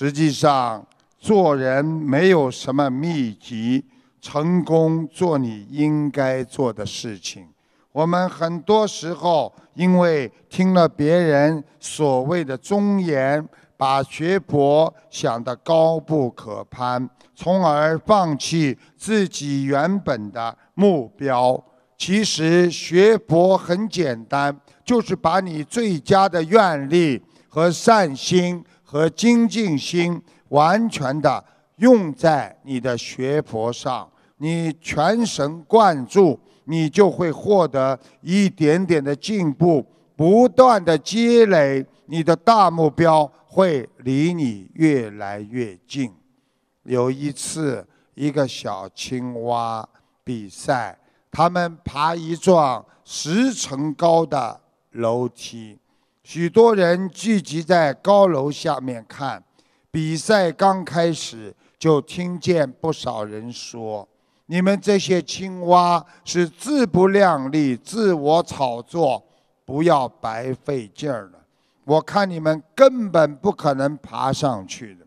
实际上，做人没有什么秘籍，成功做你应该做的事情。我们很多时候因为听了别人所谓的忠言，把学佛想得高不可攀，从而放弃自己原本的目标。其实学佛很简单，就是把你最佳的愿力和善心。和精进心完全的用在你的学佛上，你全神贯注，你就会获得一点点的进步，不断的积累，你的大目标会离你越来越近。有一次，一个小青蛙比赛，他们爬一幢十层高的楼梯。许多人聚集在高楼下面看比赛，刚开始就听见不少人说：“你们这些青蛙是自不量力、自我炒作，不要白费劲儿了！我看你们根本不可能爬上去的。”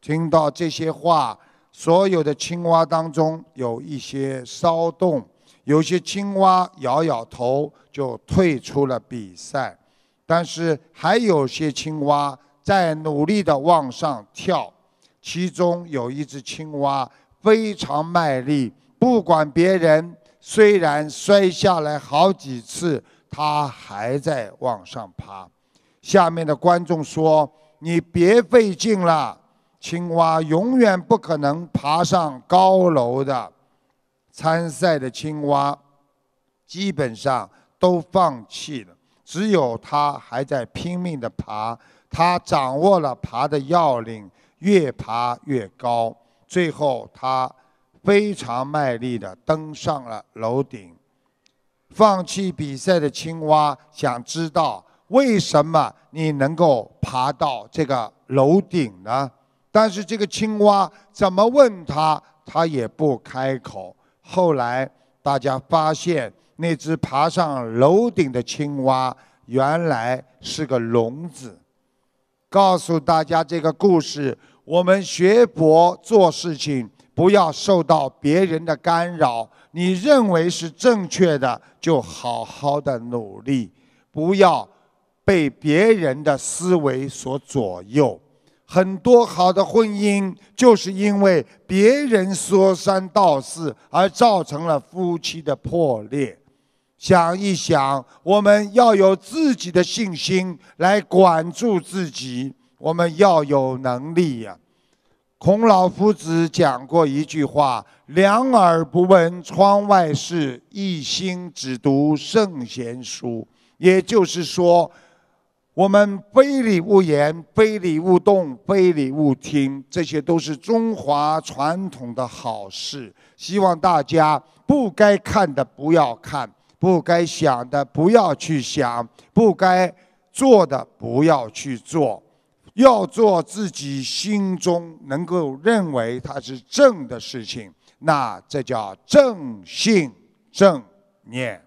听到这些话，所有的青蛙当中有一些骚动，有些青蛙摇摇头就退出了比赛。但是还有些青蛙在努力地往上跳，其中有一只青蛙非常卖力，不管别人，虽然摔下来好几次，它还在往上爬。下面的观众说：“你别费劲了，青蛙永远不可能爬上高楼的。”参赛的青蛙基本上都放弃了。只有他还在拼命的爬，他掌握了爬的要领，越爬越高，最后他非常卖力的登上了楼顶。放弃比赛的青蛙想知道为什么你能够爬到这个楼顶呢？但是这个青蛙怎么问他，他也不开口。后来大家发现。那只爬上楼顶的青蛙，原来是个聋子。告诉大家这个故事，我们学佛做事情不要受到别人的干扰。你认为是正确的，就好好的努力，不要被别人的思维所左右。很多好的婚姻就是因为别人说三道四而造成了夫妻的破裂。想一想，我们要有自己的信心来管住自己，我们要有能力呀。孔老夫子讲过一句话：“两耳不闻窗外事，一心只读圣贤书。”也就是说，我们非礼勿言，非礼勿动，非礼勿听，这些都是中华传统的好事。希望大家不该看的不要看。不该想的不要去想，不该做的不要去做，要做自己心中能够认为它是正的事情，那这叫正信正念。